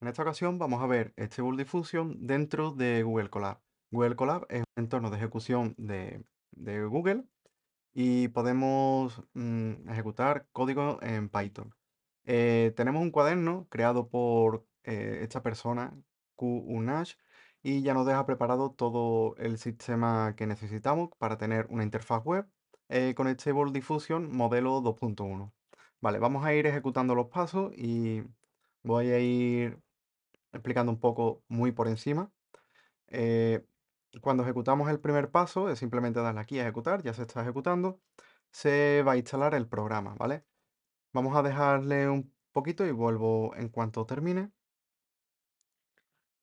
En esta ocasión vamos a ver este Stable Diffusion dentro de Google Colab. Google Colab es un entorno de ejecución de, Google y podemos mm, ejecutar código en Python. Eh, tenemos un cuaderno creado por eh, esta persona, QUNASH, y ya nos deja preparado todo el sistema que necesitamos para tener una interfaz web eh, con este Diffusion modelo 2.1. Vale, vamos a ir ejecutando los pasos y voy a ir explicando un poco muy por encima. Eh, cuando ejecutamos el primer paso, es simplemente darle aquí a ejecutar, ya se está ejecutando, se va a instalar el programa, ¿vale? Vamos a dejarle un poquito y vuelvo en cuanto termine.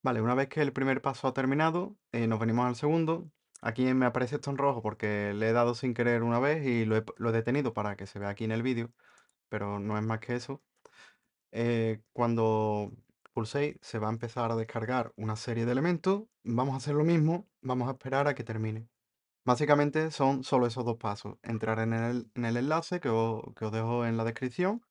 Vale, una vez que el primer paso ha terminado, eh, nos venimos al segundo. Aquí me aparece esto en rojo porque le he dado sin querer una vez y lo he, detenido para que se vea aquí en el vídeo, pero no es más que eso. Eh, cuando pulséis, se va a empezar a descargar una serie de elementos. Vamos a hacer lo mismo, vamos a esperar a que termine. Básicamente son solo esos dos pasos. Entrar en el, enlace que os, dejo en la descripción,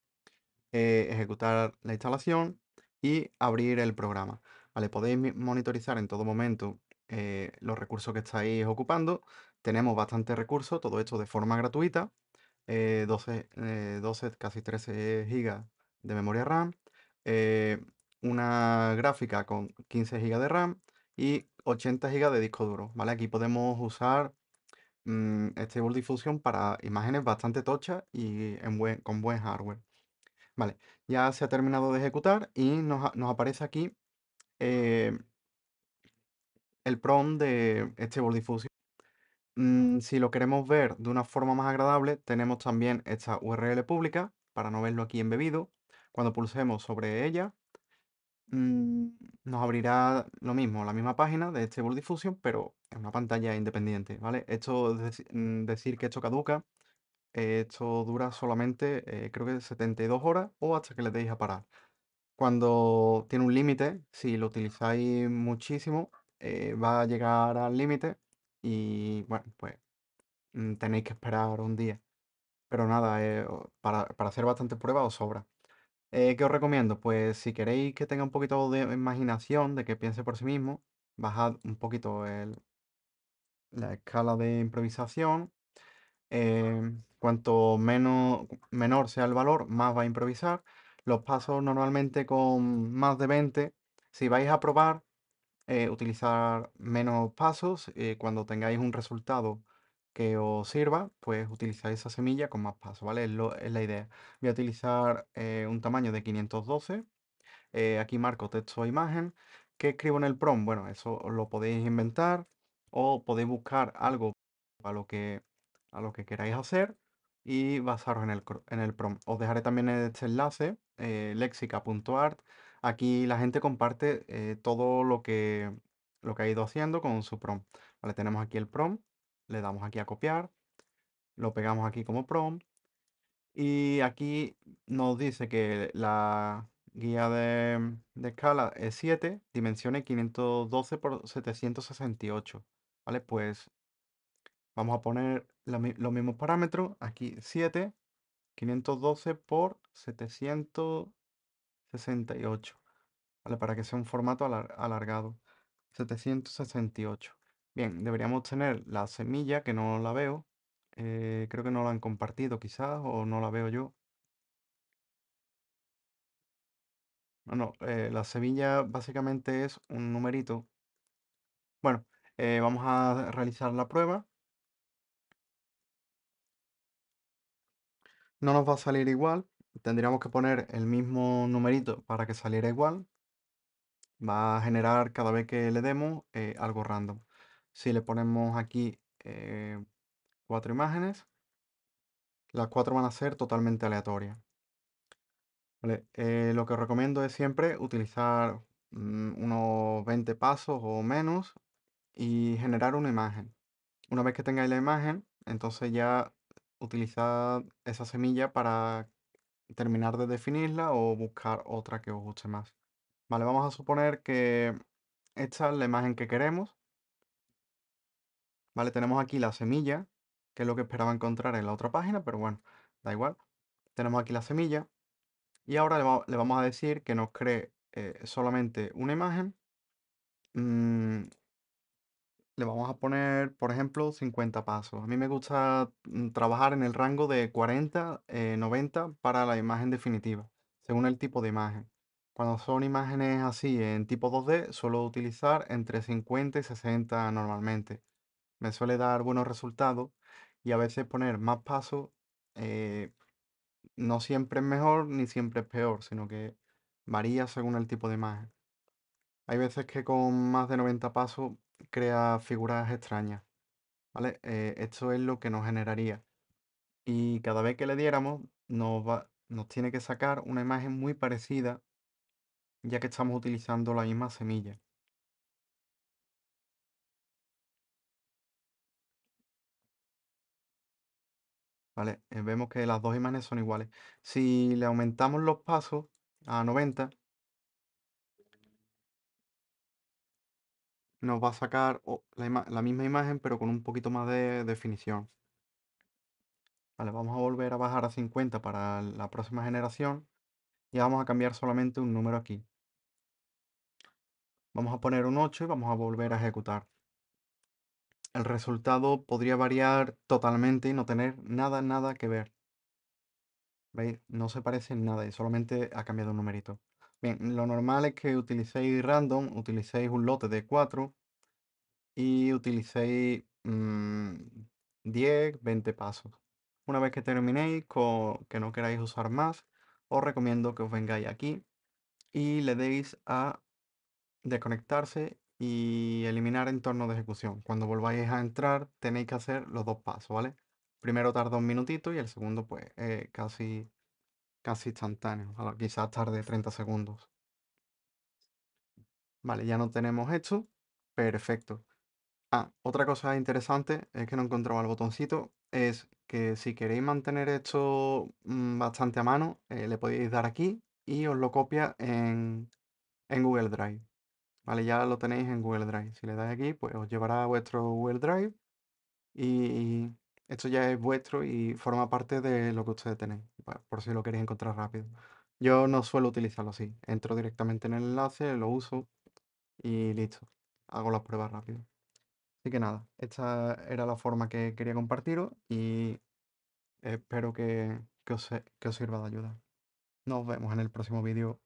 eh, ejecutar la instalación y abrir el programa. Vale, podéis monitorizar en todo momento eh, los recursos que estáis ocupando. Tenemos bastantes recursos, todo esto de forma gratuita. 12, eh, 12, casi 13 gigas de memoria RAM una gráfica con 15 GB de RAM y 80 GB de disco duro, ¿vale? Aquí podemos usar mm, este Stable Diffusion para imágenes bastante tochas y con buen hardware. Vale, ya se ha terminado de ejecutar y nos, aparece aquí eh, el prom de Stable este Diffusion. Mm, si lo queremos ver de una forma más agradable, tenemos también esta URL pública, para no verlo aquí embebido. Cuando pulsemos sobre ella, Mm, nos abrirá lo mismo, la misma página de este Bull Diffusion, pero en una pantalla independiente, ¿vale? Esto mm, decir que esto caduca, esto dura solamente eh, creo que 72 horas o hasta que le deis a parar. Cuando tiene un límite, si lo utilizáis muchísimo, eh, va a llegar al límite y bueno, pues mm, tenéis que esperar un día. Pero nada, eh, para, para hacer bastantes pruebas os sobra. Eh, ¿qué os recomiendo? Pues si queréis que tenga un poquito de imaginación, de que piense por sí mismo, bajad un poquito la escala de improvisación. Em, cuanto menos, menor sea el valor, más va a improvisar. Los pasos normalmente con más de 20. Si vais a probar, eh, utilizar menos pasos. Eh, cuando tengáis un resultado que os sirva, pues utilizar esa semilla con más paso, ¿vale? Es, la idea. Voy a utilizar eh, un tamaño de 512. Eh, aquí marco texto imagen. ¿Qué escribo en el prom Bueno, eso lo podéis inventar o podéis buscar algo a lo que, a lo que queráis hacer y basaros en el, en el prom Os dejaré también este enlace, eh, lexica.art. Aquí la gente comparte todo lo que, lo que ha ido haciendo con su prom Vale, tenemos aquí el prom le damos aquí a copiar, lo pegamos aquí como prompt y aquí nos dice que la guía de, escala es 7, dimensiones 512 por 768, ¿vale? Pues vamos a poner los mismos parámetros, aquí 7, 512 por 768, Para que sea un formato alargado, 768. Bien, deberíamos tener la semilla, que no la veo. Eh, creo que no la han compartido quizás, o no la veo yo. Bueno, eh, la semilla básicamente es un numerito. Bueno, eh, vamos a realizar la prueba. No nos va a salir igual. Tendríamos que poner el mismo numerito para que saliera igual. Va a generar cada vez que le demos eh, algo random. Si le ponemos aquí eh, cuatro imágenes, las cuatro van a ser totalmente aleatorias. Eh, lo que recomiendo es siempre utilizar mm, unos 20 pasos o menos y generar una imagen. Una vez que tengáis la imagen, entonces ya utilizad esa semilla para terminar de definirla o buscar otra que os guste más. Vale, vamos a suponer que esta es la imagen que queremos tenemos aquí la semilla, que es lo que esperaba encontrar en la otra página, pero bueno, da igual. Tenemos aquí la semilla y ahora le, vamos a decir que nos cree eh, solamente una imagen. Mm, le vamos a poner, por ejemplo, 50 pasos. A mí me gusta mm, trabajar en el rango de 40, 90 eh, para la imagen definitiva, según el tipo de imagen. Cuando son imágenes así en tipo 2D, suelo utilizar entre 50 y 60 normalmente me suele dar buenos resultados y a veces poner más pasos eh, no siempre es mejor ni siempre es peor, sino que varía según el tipo de imagen. Hay veces que con más de 90 pasos crea figuras extrañas. ¿vale? Eh, esto es lo que nos generaría. Y cada vez que le diéramos, nos, nos tiene que sacar una imagen muy parecida, ya que estamos utilizando la misma semilla. Eh, vemos que las dos imágenes son iguales. Si le aumentamos los pasos a 90, nos va a sacar la, misma imagen, pero con un poquito más de definición. Vale, vamos a volver a bajar a 50 para la próxima generación. Y vamos a cambiar solamente un número aquí. Vamos a poner un 8 y vamos a volver a ejecutar el resultado podría variar totalmente y no tener nada, nada que ver. ¿Veis? No se parece en nada y solamente ha cambiado un numerito. Bien, lo normal es que utilicéis random, utilicéis un lote de 4 y utilicéis 10, mm, 20 pasos. Una vez que terminéis, con, que no queráis usar más, os recomiendo que os vengáis aquí y le deis a desconectarse y eliminar entorno de ejecución. Cuando volváis a entrar tenéis que hacer los dos pasos, ¿vale? Primero tarda un minutito y el segundo pues casi, casi instantáneo, quizás tarde 30 segundos. Vale, ya no tenemos esto. Perfecto. Ah, otra cosa interesante es que no encontraba el botoncito, es que si queréis mantener esto mm, bastante a mano, eh, le podéis dar aquí y os lo copia en, en Google Drive. Vale, ya lo tenéis en Google Drive. Si le dais aquí, pues os llevará a vuestro Google Drive y esto ya es vuestro y forma parte de lo que ustedes tenéis, por si lo queréis encontrar rápido. Yo no suelo utilizarlo así. Entro directamente en el enlace, lo uso y listo. Hago las pruebas rápido. Así que nada, esta era la forma que quería compartiros y espero que, que, que os sirva de ayuda. Nos vemos en el próximo vídeo.